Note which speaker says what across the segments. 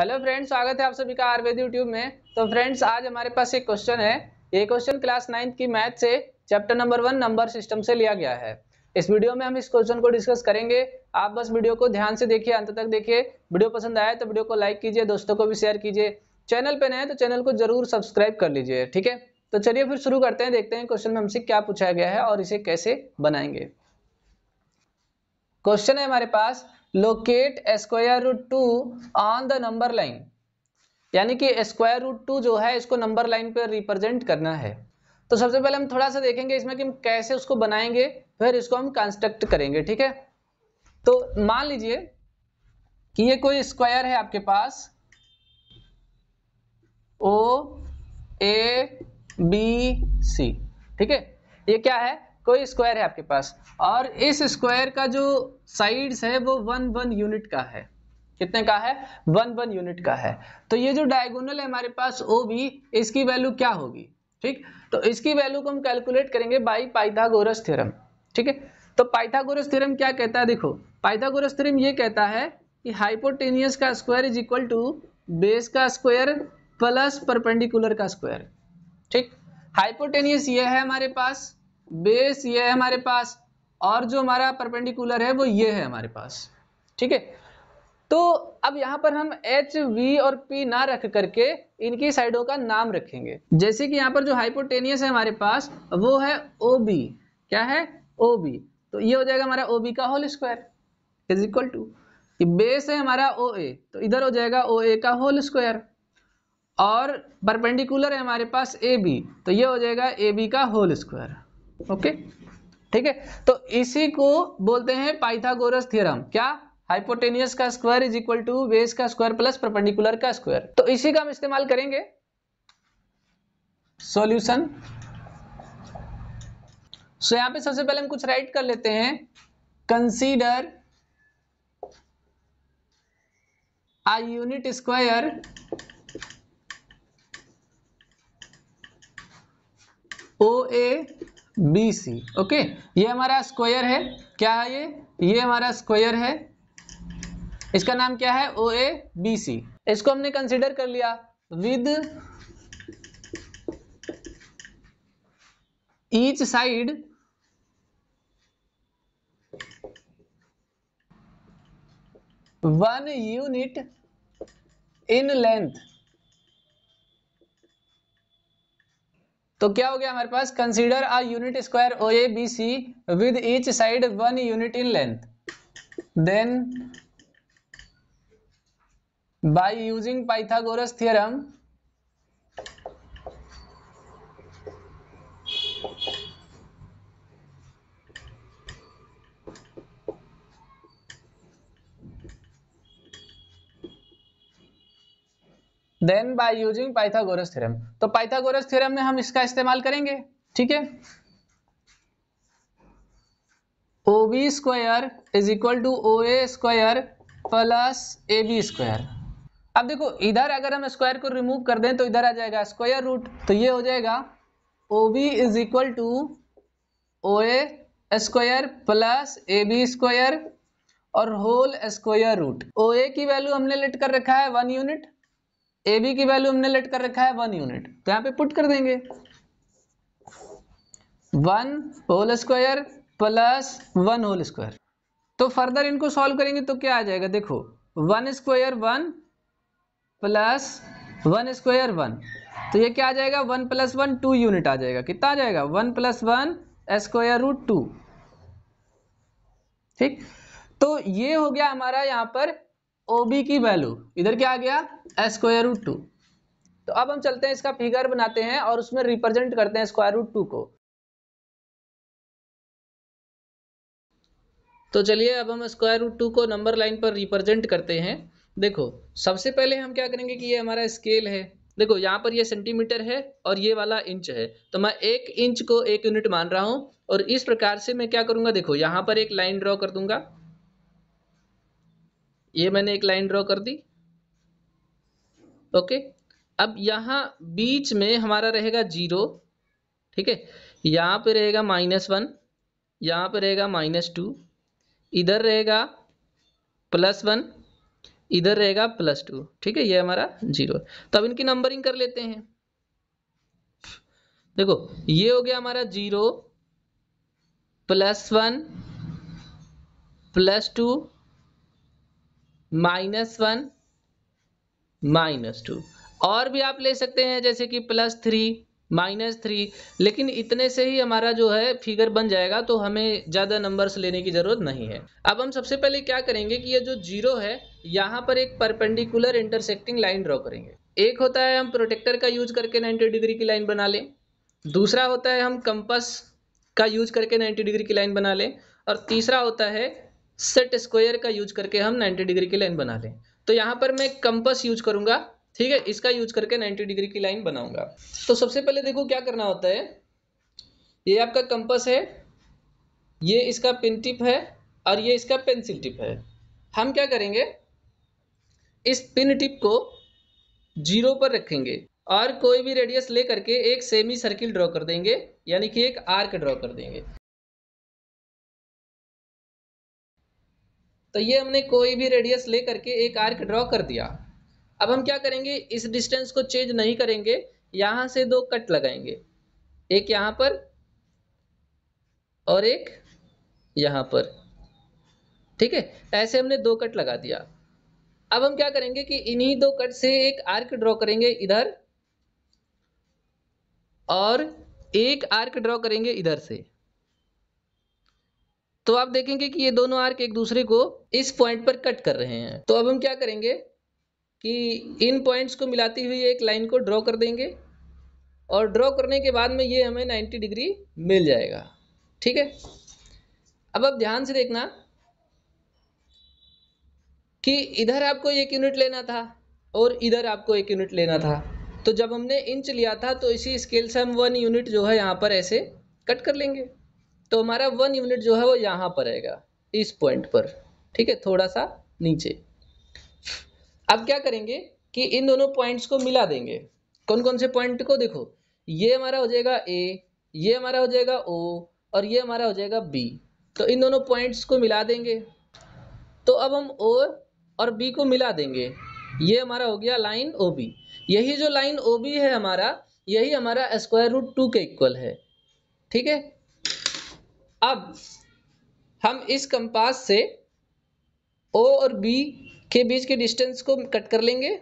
Speaker 1: hello friends स्वागत है आप सभी का आयुर्वेद यूट्यूब में तो फ्रेंड्स आज हमारे पास एक क्वेश्चन है ये क्वेश्चन क्लास नाइन्थ की मैथ से chapter number one number system से लिया गया है इस वीडियो में हम इस क्वेश्चन को डिस्कस करेंगे आप बस वीडियो को ध्यान से देखिए अंत तक देखिए वीडियो पसंद आए तो वीडियो को लाइक कीजिए दोस्तों को भी शेयर कीजिए चैनल पर नए तो चैनल को जरूर सब्सक्राइब कर लीजिए ठीक है तो चलिए फिर शुरू करते हैं देखते हैं क्वेश्चन में हमसे क्या पूछा गया है और इसे कैसे बनाएंगे क्वेश्चन है हमारे पास locate square root two on the number line यानी कि स्क्वायर रूट टू जो है इसको नंबर लाइन पर रिप्रेजेंट करना है तो सबसे पहले हम थोड़ा सा देखेंगे इसमें कि हम कैसे उसको बनाएंगे फिर इसको हम कंस्ट्रक्ट करेंगे ठीक है तो मान लीजिए कि ये कोई स्क्वायर है आपके पास ओ ए बी सी ठीक है ये क्या है कोई स्क्वायर है आपके पास और इस स्क्वायर का जो साइड्स है वो वन वन यूनिट का है कितने का है वन वन यूनिट का है तो ये जो डायगोनल है हमारे पास ओ बी इसकी वैल्यू क्या होगी ठीक तो इसकी वैल्यू को हम कैलकुलेट करेंगे बाई पाइथागोरस थ्योरम ठीक है तो पाइथागोरस थ्योरम क्या कहता है देखो पाइथागोरस थ्योरम ये कहता है कि हाइपोटेनियस का square is equal to base का स्क्वायर प्लस परपेंडिकुलर का स्क्वायर ठीक हाइपोटेनियस ये है हमारे पास बेस ये है हमारे पास और जो हमारा परपेंडिकुलर है वो ये है हमारे पास ठीक है तो अब यहाँ पर हम एच वी और पी ना रख करके इनकी साइडों का नाम रखेंगे जैसे कि यहाँ पर जो हाइपोटेनियस है हमारे पास वो है ओ बी क्या है ओ बी तो ये हो जाएगा हमारा ओ बी का whole square is equal to कि बेस है हमारा ओ ए तो इधर हो जाएगा ओ ए का होल स्क्वायर और परपेंडिकुलर है हमारे पास ए बी तो ये हो जाएगा ए बी का होल स्क्वायर ओके ठीक है तो इसी को बोलते हैं पाइथागोरस थ्योरम क्या हाइपोटेनियस का square is equal to base का स्क्वायर प्लस परपेंडिकुलर का स्क्वायर तो इसी का हम इस्तेमाल करेंगे सॉल्यूशन सो यहां पे सबसे पहले हम कुछ राइट कर लेते हैं consider unit square O A B C okay ये हमारा स्क्वायर है क्या है ये ये हमारा स्क्वायर है इसका नाम क्या है ओ ए बी सी इसको हमने कंसिडर कर लिया with each side one unit in length तो क्या हो गया हमारे पास consider a unit square O A B C with each side one unit in length then by using Pythagoras theorem then by using Pythagoras theorem तो Pythagoras theorem में हम इसका इस्तेमाल करेंगे ठीक है O B square is equal to O A square plus A B square अब देखो इधर अगर हम स्क्वायर को रिमूव कर दें तो इधर आ जाएगा स्क्वायर रूट तो ये हो जाएगा O B is equal to O A square plus A B square और whole square root O A की वैल्यू हमने लेट कर रखा है वन यूनिट ए बी की वैल्यू हमने लेट कर रखा है वन यूनिट तो यहां पे पुट कर देंगे one whole square plus one whole square तो फर्दर इनको सॉल्व करेंगे तो क्या आ जाएगा देखो one square one plus one square one तो ये क्या आ जाएगा one plus one two unit आ जाएगा कितना आ जाएगा one plus one square root two ठीक तो ये हो गया हमारा यहां पर ओ बी की वैल्यू इधर क्या आ गया स्क्वायर रूट टू तो अब हम चलते हैं इसका फिगर बनाते हैं और उसमें रिप्रेजेंट करते हैं स्क्वायर रूट टू को तो चलिए अब हम स्क्वायर रूट टू को नंबर लाइन पर रिप्रेजेंट करते हैं देखो सबसे पहले हम क्या करेंगे कि ये हमारा स्केल है देखो यहाँ पर ये सेंटीमीटर है और ये वाला इंच है तो मैं एक इंच को एक यूनिट मान रहा हूँ और इस प्रकार से मैं क्या करूँगा देखो यहाँ पर एक लाइन ड्रॉ कर दूंगा ये मैंने एक लाइन ड्रॉ कर दी ओके अब यहां बीच में हमारा रहेगा जीरो ठीक है यहां पे रहेगा माइनस वन यहां पे रहेगा माइनस टू इधर रहेगा प्लस वन इधर रहेगा प्लस टू ठीक है ये हमारा जीरो तो अब इनकी नंबरिंग कर लेते हैं देखो ये हो गया हमारा zero plus one plus two minus one minus two और भी आप ले सकते हैं जैसे कि प्लस थ्री माइनस थ्री लेकिन इतने से ही हमारा जो है फिगर बन जाएगा तो हमें ज़्यादा नंबर्स लेने की ज़रूरत नहीं है अब हम सबसे पहले क्या करेंगे कि ये जो जीरो है यहाँ पर एक परपेंडिकुलर इंटरसेक्टिंग लाइन ड्रॉ करेंगे एक होता है हम प्रोटेक्टर का यूज करके 90 डिग्री की लाइन बना लें दूसरा होता है हम कंपस का यूज करके 90 डिग्री की लाइन बना लें और तीसरा होता है सेट स्क्वायर का यूज करके हम 90 डिग्री की लाइन बना लें तो यहाँ पर मैं कंपस यूज करूंगा ठीक है इसका यूज करके 90 डिग्री की लाइन बनाऊंगा तो सबसे पहले देखो क्या करना होता है ये आपका कंपस है ये इसका पिन टिप है और ये इसका पेंसिल टिप है हम क्या करेंगे इस पिन टिप को जीरो पर रखेंगे और कोई भी रेडियस ले करके एक सेमी सर्किल ड्रॉ कर देंगे यानी कि एक आर्क ड्रॉ कर देंगे तो ये हमने कोई भी रेडियस ले करके एक आर्क ड्रॉ कर दिया अब हम क्या करेंगे इस डिस्टेंस को चेंज नहीं करेंगे यहाँ से दो कट लगाएंगे एक यहाँ पर और एक यहाँ पर ठीक है ऐसे हमने दो कट लगा दिया अब हम क्या करेंगे कि इन्हीं दो कट से एक आर्क ड्रॉ करेंगे इधर और एक आर्क ड्रॉ करेंगे इधर से तो आप देखेंगे कि ये दोनों आर्क एक दूसरे को इस पॉइंट पर कट कर रहे हैं तो अब हम क्या करेंगे कि इन पॉइंट्स को मिलाती हुई एक लाइन को ड्रॉ कर देंगे और ड्रॉ करने के बाद में ये हमें 90 डिग्री मिल जाएगा ठीक है अब आप ध्यान से देखना कि इधर आपको एक यूनिट लेना था और इधर आपको एक यूनिट लेना था तो जब हमने इंच लिया था तो इसी स्केल से हम वन यूनिट जो है यहाँ पर ऐसे कट कर लेंगे तो हमारा वन यूनिट जो है वो यहाँ पर रहेगा इस पॉइंट पर ठीक है थोड़ा सा नीचे अब क्या करेंगे कि इन दोनों पॉइंट्स को मिला देंगे कौन कौन से पॉइंट को देखो ये हमारा हो जाएगा ए ये हमारा हो जाएगा ओ और ये हमारा हो जाएगा बी तो इन दोनों पॉइंट्स को मिला देंगे तो अब हम ओ और बी को मिला देंगे ये हमारा हो गया लाइन ओ बी यही जो लाइन ओ बी है हमारा यही हमारा स्क्वायर रूट टू के इक्वल है ठीक है अब हम इस कंपास से ओ और बी के बीच के डिस्टेंस को कट कर लेंगे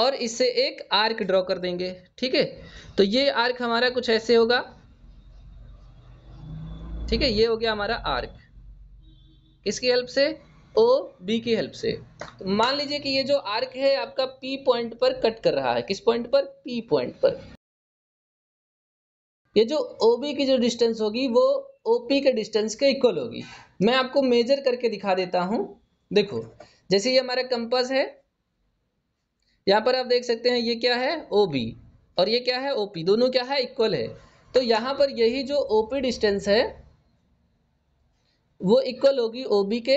Speaker 1: और इससे एक आर्क ड्रॉ कर देंगे ठीक है तो ये आर्क हमारा कुछ ऐसे होगा ठीक है ये हो गया हमारा आर्क किसकी हेल्प से ओ बी की हेल्प से तो मान लीजिए कि ये जो आर्क है आपका पी पॉइंट पर कट कर रहा है किस पॉइंट पर पी पॉइंट पर ये जो ओ बी की जो डिस्टेंस होगी वो ओ पी के डिस्टेंस के इक्वल होगी मैं आपको मेजर करके दिखा देता हूं देखो जैसे ये हमारा कंपास है यहां पर आप देख सकते हैं ये क्या है ओ बी और ये क्या है ओ पी दोनों क्या है इक्वल है तो यहां पर यही जो ओ पी डिस्टेंस है वो इक्वल होगी ओ बी के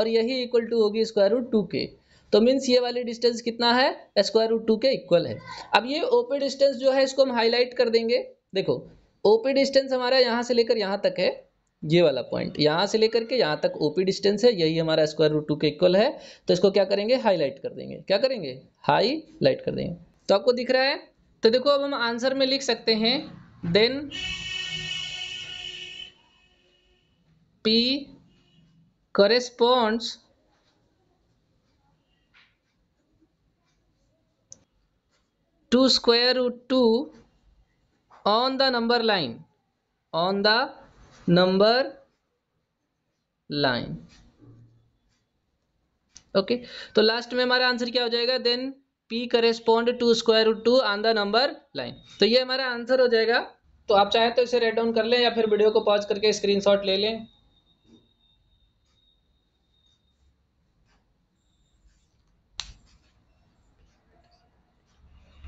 Speaker 1: और यही इक्वल टू होगी स्क्वायर रूट टू के तो मीन्स ये वाली डिस्टेंस कितना है स्क्वायर रूट टू के इक्वल है अब ये ओपी डिस्टेंस जो है इसको हम हाईलाइट कर देंगे देखो ओपी डिस्टेंस हमारा यहाँ से लेकर यहाँ तक है ये वाला पॉइंट यहाँ से लेकर के यहाँ तक ओपी डिस्टेंस है यही हमारा स्क्वायर रूट टू के इक्वल है तो इसको क्या करेंगे हाईलाइट कर देंगे क्या करेंगे हाईलाइट कर देंगे तो आपको दिख रहा है तो देखो अब हम आंसर में लिख सकते हैं then P corresponds to square root two on the number line on the number line okay तो लास्ट में हमारा आंसर क्या हो जाएगा then P correspond to square root two on the number line तो ये हमारा आंसर हो जाएगा तो आप चाहें तो इसे रेड डाउन कर लें या फिर वीडियो को पॉज करके स्क्रीनशॉट ले लें